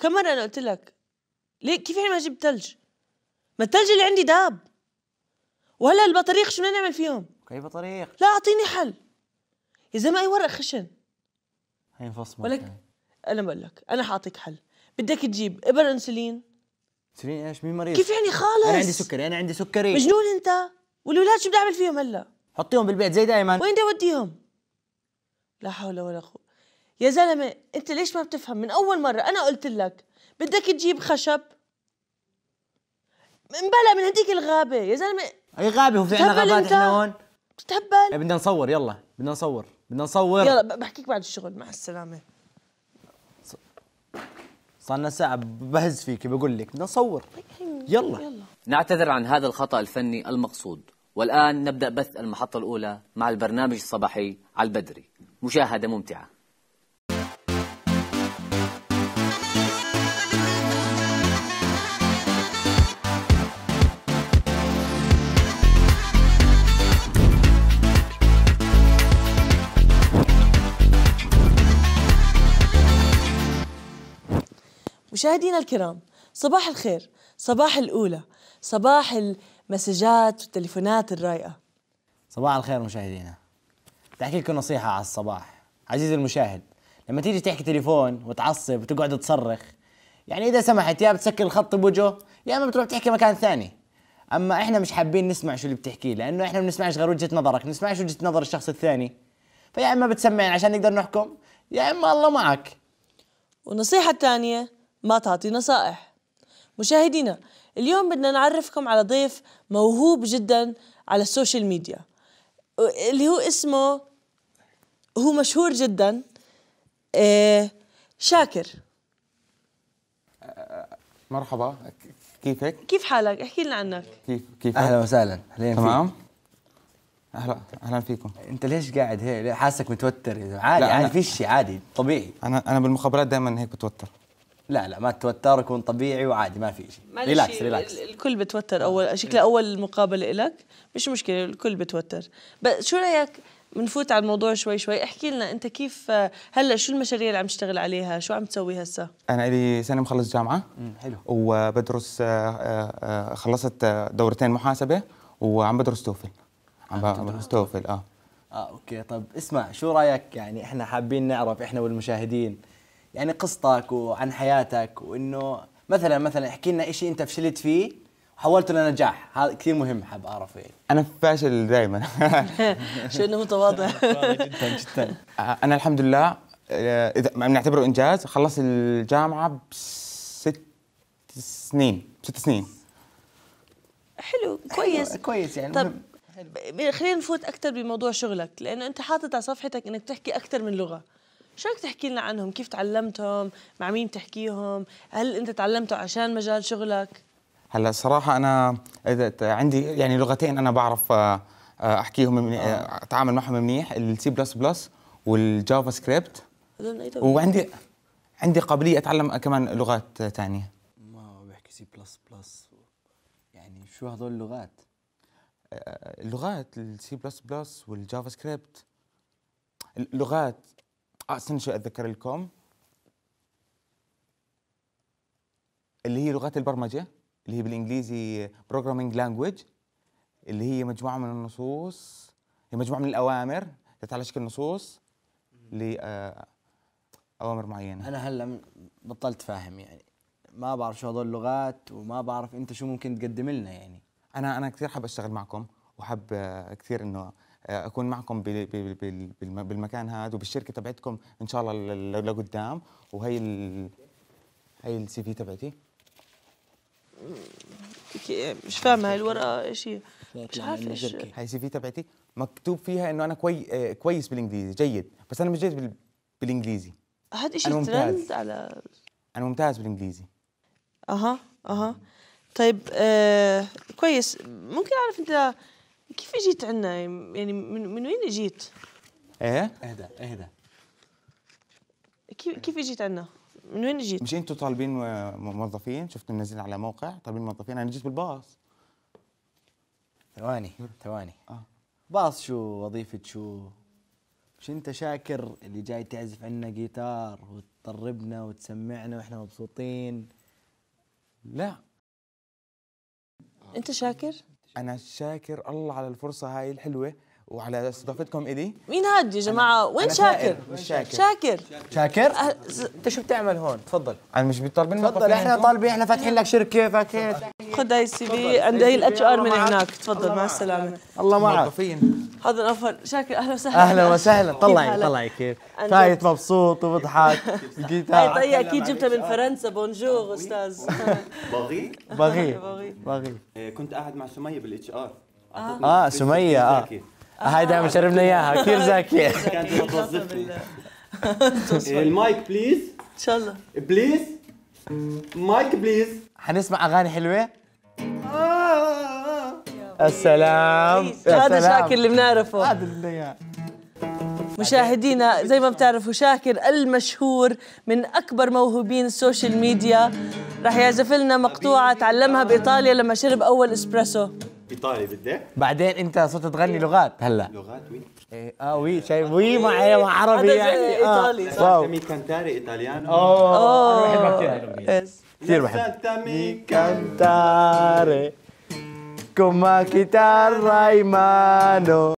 كم مرة أنا قلت لك ليه كيف يعني ما أجيب ثلج؟ ما الثلج اللي عندي داب وهلا البطاريق شو بدنا نعمل فيهم؟ اي بطاريق؟ لا أعطيني حل يا زلمة أي ورق خشن هي انفصمت ولك أنا بقول لك أنا حاعطيك حل بدك تجيب إبر أنسولين أنسولين إيش؟ مين مريض؟ كيف يعني خالص؟ أنا عندي سكري أنا عندي سكري مجنون أنت والولاد شو بدي أعمل فيهم هلا؟ حطيهم بالبيت زي دائما وين بدي أوديهم؟ لا حول ولا قوة يا زلمه انت ليش ما بتفهم من اول مره انا قلت لك بدك تجيب خشب بلا من هديك الغابه يا زلمه اي غابه هو في عنا غابات احنا هون بتتهبل إيه، بدنا نصور يلا بدنا نصور بدنا نصور يلا بحكيك بعد الشغل مع السلامه صار لنا ساعة بهز فيك بقول لك بدنا نصور طيب، يلا. يلا نعتذر عن هذا الخطأ الفني المقصود والآن نبدأ بث المحطة الأولى مع البرنامج الصباحي على البدري مشاهدة ممتعة مشاهدينا الكرام صباح الخير صباح الأولى صباح المسجات والتليفونات الرايقة صباح الخير مشاهدينا تحكي لكم نصيحة على الصباح عزيزي المشاهد لما تيجي تحكي تليفون وتعصب وتقعد تصرخ يعني إذا سمحت يا بتسكر الخط بوجهه يا إما بتروح تحكي مكان ثاني أما إحنا مش حابين نسمع شو اللي بتحكيه لأنه إحنا ما بنسمعش غير وجهة نظرك بنسمعش وجهة نظر الشخص الثاني فيا إما بتسمعنا عشان نقدر نحكم يا إما الله معك والنصيحة الثانية ما تعطي نصائح مشاهدينا اليوم بدنا نعرفكم على ضيف موهوب جدا على السوشيال ميديا اللي هو اسمه هو مشهور جدا آه، شاكر آه، مرحبا كيفك؟ كيف حالك؟ احكي لنا عنك كيف كيف اهلا وسهلا اهلين تمام اهلا اهلا فيكم انت ليش قاعد هيك حاسك متوتر عادي عادي في شيء عادي طبيعي انا انا بالمخابرات دائما هيك بتوتر لا لا ما تتوتر يكون طبيعي وعادي ما في شيء ريلاكس ريلاكس الكل بتوتر اول شكله اول مقابله لك مش مشكله الكل بتوتر بس شو رايك بنفوت على الموضوع شوي شوي احكي لنا انت كيف هلا شو المشاريع اللي عم تشتغل عليها شو عم تسوي هسا انا لي سنه مخلص جامعه حلو وبدرس آه، آه، آه، خلصت دورتين محاسبه وعم بدرس توفل عم بدرس توفل اه اه اوكي طب اسمع شو رايك يعني احنا حابين نعرف احنا والمشاهدين يعني قصتك وعن حياتك وانه مثلا مثلا احكي لنا شيء انت فشلت فيه وحولته لنجاح هذا كثير مهم حاب اعرف يعني انا فاشل دائما شو انه متواضع جدا جدا آه، انا الحمد لله آه، اذا بنعتبره انجاز خلصت الجامعه بست سنين بست سنين حلو كويس كويس يعني طب خلينا نفوت اكثر بموضوع شغلك لانه انت حاطط على صفحتك انك تحكي اكثر من لغه شو بدك تحكي لنا عنهم كيف تعلمتهم مع مين بتحكيهم هل انت تعلمته عشان مجال شغلك هلا صراحه انا عندي يعني لغتين انا بعرف آه، آه، احكيهم من... آه. اتعامل معهم منيح السي بلس بلس والجافا سكريبت وعندي عندي قابليه اتعلم كمان لغات ثانيه ما بحكي سي بلس بلس يعني شو هذول اللغات اللغات السي بلس بلس والجافا سكريبت اللغات احسن آه، شيء اتذكر لكم اللي هي لغات البرمجه اللي هي بالانجليزي بروجرامينج لانجويج اللي هي مجموعه من النصوص هي مجموعه من الاوامر جت على شكل نصوص لاوامر آه، معينه انا هلا بطلت فاهم يعني ما بعرف شو هذول اللغات وما بعرف انت شو ممكن تقدم لنا يعني انا انا كثير حاب اشتغل معكم وحاب آه، كثير انه آه، اكون معكم بالمكان هذا وبالشركه تبعتكم ان شاء الله لقدام وهي ال... هي السي في تبعتي مش فاهمه الورقه ايش هي مش عارف ايش هاي السي في تبعتي مكتوب فيها انه انا كوي... آه، كويس بالانجليزي جيد بس انا مش جيد بال... بالانجليزي هذا شيء ترند على انا ممتاز بالانجليزي اها اها طيب آه كويس ممكن اعرف انت كيف جيت عنا يعني من, من وين جيت؟ ايه اهدى اهدى كيف كيف جيت عنا؟ من وين جيت؟ مش انتم طالبين موظفين شفتوا منزلين على موقع طالبين موظفين انا جيت بالباص ثواني ثواني آه. باص شو وظيفة شو؟ مش انت شاكر اللي جاي تعزف عنا جيتار وتطربنا وتسمعنا واحنا مبسوطين لا انت شاكر؟ انا شاكر الله على الفرصه هاي الحلوه وعلى استضافتكم الي مين هاد يا جماعه وين شاكر شاكر شاكر شاكر أه، انت شو بتعمل هون تفضل انا مش بطالبين تفضل احنا طالبين احنا فاتحين لك شركه فاتحين خذ هاي السي في عند هي الاتش ار من هناك تفضل مع السلامه الله معك موظفين هذا الافضل شاكر اهلا وسهلا اهلا وسهلا طلعي طلعي كيف فايت مبسوط وبضحك الجيتار اي اكيد جبتها من فرنسا بونجور استاذ باغي باغي باغي كنت قاعد مع سميه بالاتش ار اه, آه، سميه آه. اه هاي دائما آه. شربنا اياها كثير زاكيه كانت إيه، المايك بليز ان شاء الله بليز مايك بليز حنسمع اغاني حلوه السلام هذا شاكر اللي بنعرفه هذا اللي يعني. مشاهدينا زي ما بتعرفوا شاكر المشهور من اكبر موهوبين السوشيال ميديا رح يعزف لنا مقطوعه تعلمها بايطاليا لما شرب اول اسبريسو ايطالي بدك بعدين انت صرت تغني لغات هلا لغات وين إيه اه وي شايف وي مع عربي يعني آه. ايطالي صح مي كانتاري ايطاليانو اوه انا بحبها كثير كثير بحب كانتاري con más guitarra y mano.